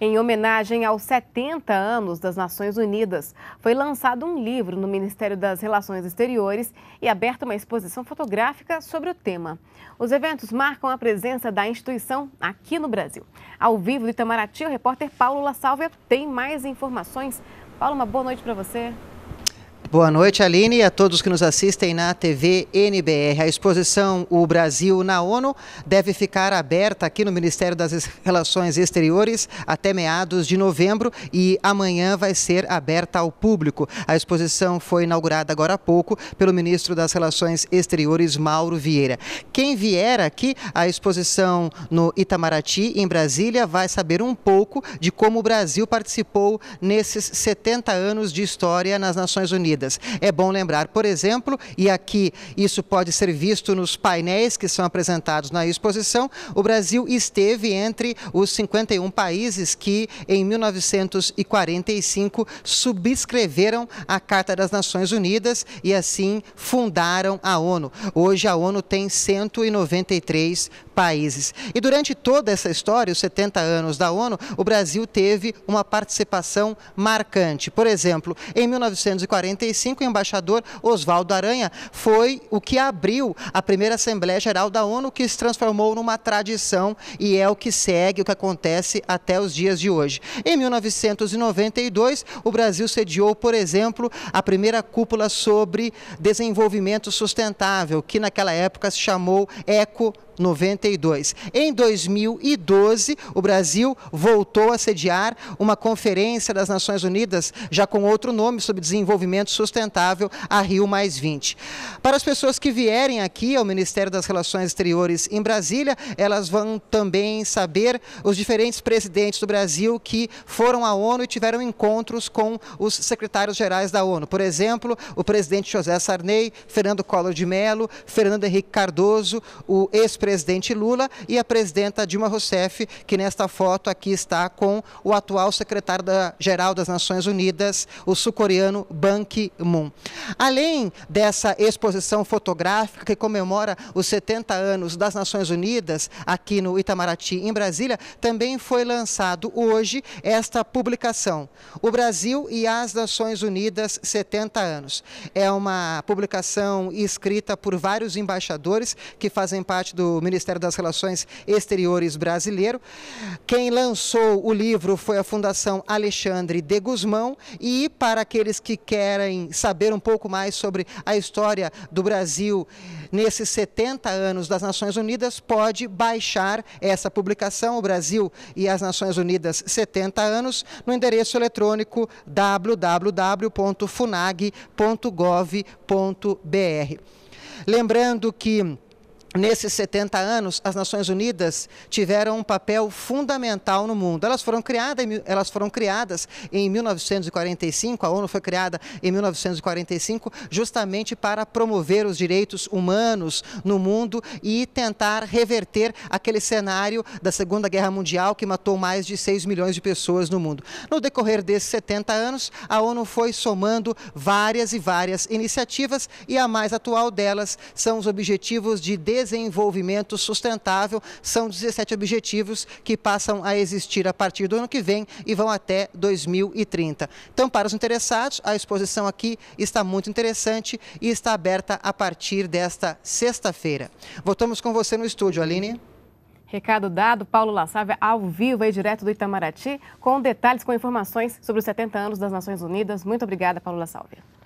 Em homenagem aos 70 anos das Nações Unidas, foi lançado um livro no Ministério das Relações Exteriores e aberta uma exposição fotográfica sobre o tema. Os eventos marcam a presença da instituição aqui no Brasil. Ao vivo de Itamaraty, o repórter Paulo La Sálvia tem mais informações. Paulo, uma boa noite para você. Boa noite, Aline, e a todos que nos assistem na TV NBR. A exposição O Brasil na ONU deve ficar aberta aqui no Ministério das Relações Exteriores até meados de novembro e amanhã vai ser aberta ao público. A exposição foi inaugurada agora há pouco pelo ministro das Relações Exteriores, Mauro Vieira. Quem vier aqui à exposição no Itamaraty, em Brasília, vai saber um pouco de como o Brasil participou nesses 70 anos de história nas Nações Unidas vidas. É bom lembrar, por exemplo, e aqui isso pode ser visto nos painéis que são apresentados na exposição, o Brasil esteve entre os 51 países que, em 1945, subscreveram a Carta das Nações Unidas e, assim, fundaram a ONU. Hoje, a ONU tem 193 países. E durante toda essa história, os 70 anos da ONU, o Brasil teve uma participação marcante. Por exemplo, em 1945, 95, o embaixador Oswaldo Aranha foi o que abriu a primeira Assembleia Geral da ONU, que se transformou numa tradição e é o que segue, o que acontece até os dias de hoje. Em 1992, o Brasil sediou, por exemplo, a primeira cúpula sobre desenvolvimento sustentável, que naquela época se chamou ECO 92. Em 2012, o Brasil voltou a sediar uma conferência das Nações Unidas, já com outro nome, sobre desenvolvimento sustentável, a Rio Para as pessoas que vierem aqui ao Ministério das Relações Exteriores em Brasília, elas vão também saber os diferentes presidentes do Brasil que foram à ONU e tiveram encontros com os secretários-gerais da ONU. Por exemplo, o presidente José Sarney, Fernando Collor de Mello, Fernando Henrique Cardoso, o ex-presidente presidente Lula e a presidenta Dilma Rousseff, que nesta foto aqui está com o atual secretário-geral das Nações Unidas, o sul-coreano Ban Ki-moon. Além dessa exposição fotográfica que comemora os 70 anos das Nações Unidas aqui no Itamaraty, em Brasília, também foi lançado hoje esta publicação, O Brasil e as Nações Unidas 70 anos. É uma publicação escrita por vários embaixadores que fazem parte do Ministério das Relações Exteriores brasileiro. Quem lançou o livro foi a Fundação Alexandre de Guzmão. E para aqueles que querem saber um pouco mais sobre a história do Brasil nesses 70 anos das Nações Unidas, pode baixar essa publicação, O Brasil e as Nações Unidas 70 anos, no endereço eletrônico www.funag.gov.br. Lembrando que Nesses 70 anos, as Nações Unidas tiveram um papel fundamental no mundo. Elas foram, criadas elas foram criadas em 1945, a ONU foi criada em 1945, justamente para promover os direitos humanos no mundo e tentar reverter aquele cenário da Segunda Guerra Mundial que matou mais de 6 milhões de pessoas no mundo. No decorrer desses 70 anos, a ONU foi somando várias e várias iniciativas e a mais atual delas são os Objetivos de desenvolvimento sustentável. São 17 objetivos que passam a existir a partir do ano que vem e vão até 2030. Então, para os interessados, a exposição aqui está muito interessante e está aberta a partir desta sexta-feira. Voltamos com você no estúdio, Aline. Recado dado, Paulo Lassave ao vivo e direto do Itamaraty, com detalhes, com informações sobre os 70 anos das Nações Unidas. Muito obrigada, Paulo Lassave.